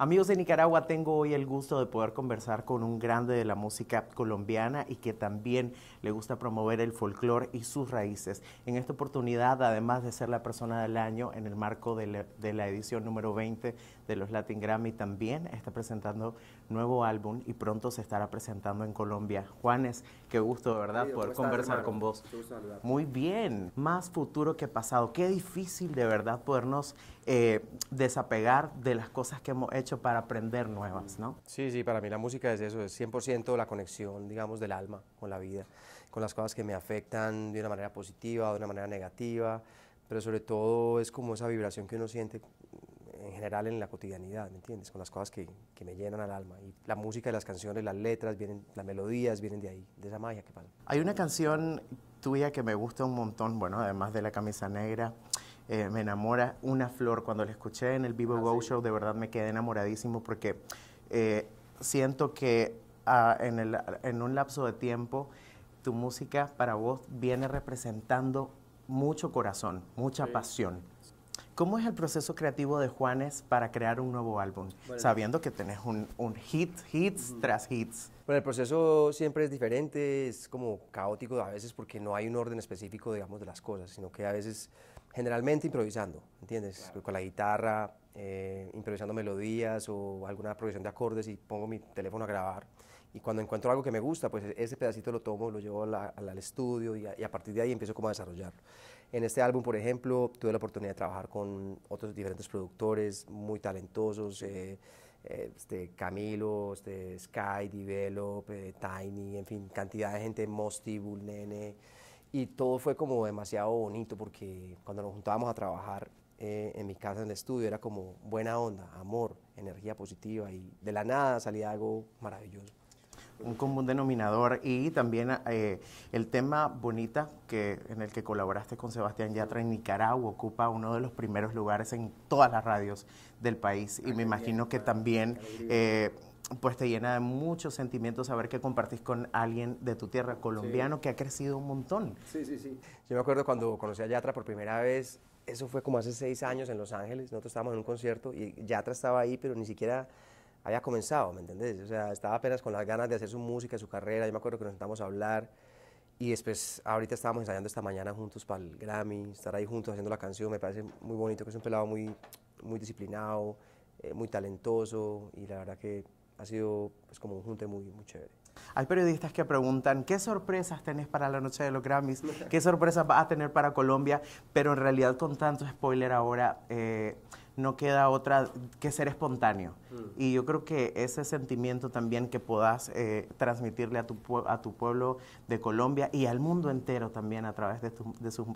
Amigos de Nicaragua, tengo hoy el gusto de poder conversar con un grande de la música colombiana y que también le gusta promover el folclore y sus raíces. En esta oportunidad, además de ser la persona del año en el marco de la, edición número 20 de los Latin Grammy, también está presentando nuevo álbum y pronto se estará presentando en Colombia. Juanes, qué gusto, de verdad, poder conversar con vos. Muy bien, más futuro que pasado. Qué difícil, de verdad, podernos eh, desapegar de las cosas que hemos hecho para aprender nuevas, ¿no? Sí, sí, para mí la música es eso, es 100% la conexión, digamos, del alma con la vida, con las cosas que me afectan de una manera positiva, de una manera negativa, pero sobre todo es como esa vibración que uno siente en general en la cotidianidad, ¿me entiendes? Con las cosas que, que, me llenan al alma. Y la música, las canciones, las letras, vienen, las melodías vienen de ahí, de esa magia que pasa. Hay una canción tuya que me gusta un montón, bueno, además de La camisa negra, eh, me enamora una flor. Cuando la escuché en el Vivo ah, Go Show, de verdad me quedé enamoradísimo porque eh, siento que ah, en, un lapso de tiempo tu música para vos viene representando mucho corazón, mucha pasión. ¿Cómo es el proceso creativo de Juanes para crear un nuevo álbum? sabiendo que tenés un, hit, hits tras hits. Bueno, el proceso siempre es diferente, es como caótico a veces porque no hay un orden específico, digamos, de las cosas, sino que a veces generalmente improvisando, ¿entiendes? Con la guitarra, eh, improvisando melodías o alguna progresión de acordes y pongo mi teléfono a grabar. Y cuando encuentro algo que me gusta, pues ese pedacito lo tomo, lo llevo al, estudio y a, partir de ahí empiezo como a desarrollarlo. En este álbum, por ejemplo, tuve la oportunidad de trabajar con otros diferentes productores muy talentosos, eh, eh, este, Camilo, este, Sky, Develop, Tiny, en fin, cantidad de gente, Mosty, Bull Nene, y todo fue como demasiado bonito porque cuando nos juntábamos a trabajar eh, en mi casa, en el estudio, era como buena onda, amor, energía positiva y de la nada salía algo maravilloso. Un común denominador y también eh, el tema bonita que, en el que colaboraste con Sebastián Yatra en Nicaragua ocupa uno de los primeros lugares en todas las radios del país y me ah, imagino que también... Eh, pues te llena de muchos sentimientos saber que compartís con alguien de tu tierra colombiano que ha crecido un montón. Sí, sí, sí. Yo me acuerdo cuando conocí a Yatra por primera vez, eso fue como hace seis años en Los Ángeles, nosotros estábamos en un concierto y Yatra estaba ahí, pero ni siquiera había comenzado, ¿me entendés? O sea, estaba apenas con las ganas de hacer su música, su carrera, yo me acuerdo que nos sentamos a hablar y después ahorita estábamos ensayando esta mañana juntos para el Grammy, estar ahí juntos haciendo la canción, me parece muy bonito, que es un pelado muy, muy disciplinado, eh, muy talentoso y la verdad que ha sido pues, como un junte muy, muy chévere. Hay periodistas que preguntan, ¿qué sorpresas tenés para la noche de los Grammys? ¿Qué sorpresas vas a tener para Colombia? Pero en realidad con tanto spoiler ahora... Eh, no queda otra que ser espontáneo. Mm. Y yo creo que ese sentimiento también que puedas eh, transmitirle a tu, a tu pueblo de Colombia y al mundo entero también a través de, tus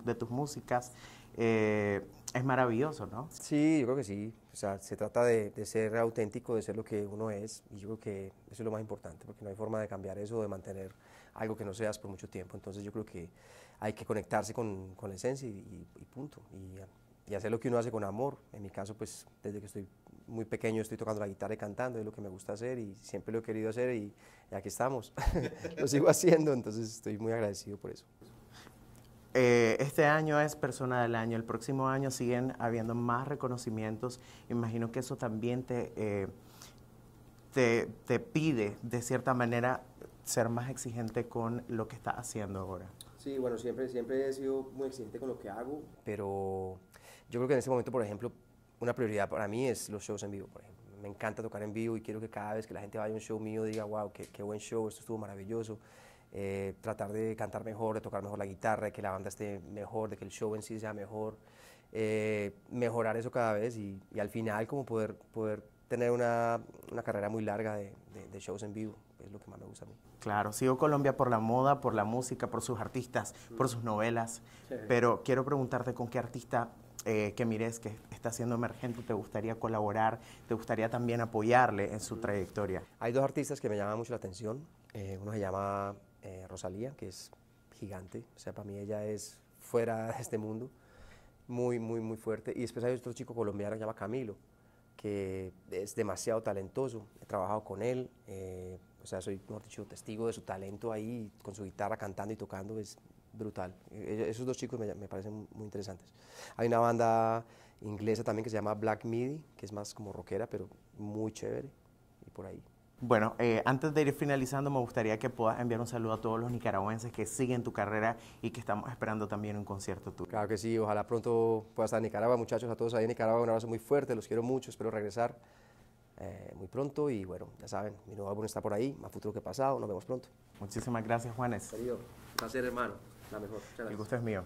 de, tus músicas, eh, es maravilloso, ¿no? Sí, yo creo que sí. O sea, se trata de, ser auténtico, de ser lo que uno es. Y yo creo que eso es lo más importante, porque no hay forma de cambiar eso, de mantener algo que no seas por mucho tiempo. Entonces yo creo que hay que conectarse con, la esencia y, punto. Y, hacer lo que uno hace con amor. En mi caso, pues desde que estoy muy pequeño estoy tocando la guitarra y cantando, es lo que me gusta hacer y siempre lo he querido hacer y, y aquí estamos. lo sigo haciendo, entonces estoy muy agradecido por eso. Eh, este año es persona del año, el próximo año siguen habiendo más reconocimientos. Imagino que eso también te, eh, te, te, pide, de cierta manera, ser más exigente con lo que estás haciendo ahora. Sí, bueno, siempre, siempre he sido muy exigente con lo que hago, pero yo creo que en este momento, por ejemplo, una prioridad para mí es los shows en vivo, por ejemplo. Me encanta tocar en vivo y quiero que cada vez que la gente vaya a un show mío diga, wow, qué, qué buen show, esto estuvo maravilloso. Eh, tratar de cantar mejor, de tocar mejor la guitarra, de que la banda esté mejor, de que el show en sí sea mejor, eh, mejorar eso cada vez y, al final como poder, poder tener una, carrera muy larga de, shows en vivo es lo que más me gusta a mí. Claro, sigo Colombia por la moda, por la música, por sus artistas, mm. por sus novelas, pero quiero preguntarte con qué artista eh, que mires que está siendo emergente te gustaría colaborar, te gustaría también apoyarle en su mm. trayectoria. Hay dos artistas que me llaman mucho la atención. uno se llama Rosalía, que es gigante, o sea, para mí ella es fuera de este mundo, muy, muy, muy fuerte. Y después hay otro chico colombiano que se llama Camilo, que es demasiado talentoso, he trabajado con él, eh, o sea, soy, un testigo de su talento ahí, con su guitarra cantando y tocando, es brutal. Eh, eh, esos dos chicos me, me parecen muy interesantes. Hay una banda inglesa también que se llama Black Midi, que es más como rockera, pero muy chévere, y por ahí. Bueno, eh, antes de ir finalizando, me gustaría que puedas enviar un saludo a todos los nicaragüenses que siguen tu carrera y que estamos esperando también un concierto tuyo. Claro que sí, ojalá pronto pueda estar en Nicaragua. Muchachos, a todos ahí en Nicaragua, un abrazo muy fuerte, los quiero mucho, espero regresar eh, muy pronto. Y bueno, ya saben, mi nuevo álbum está por ahí, más futuro que pasado, nos vemos pronto. Muchísimas gracias, Juanes. Querido, placer, hermano, la mejor. gusto es mío.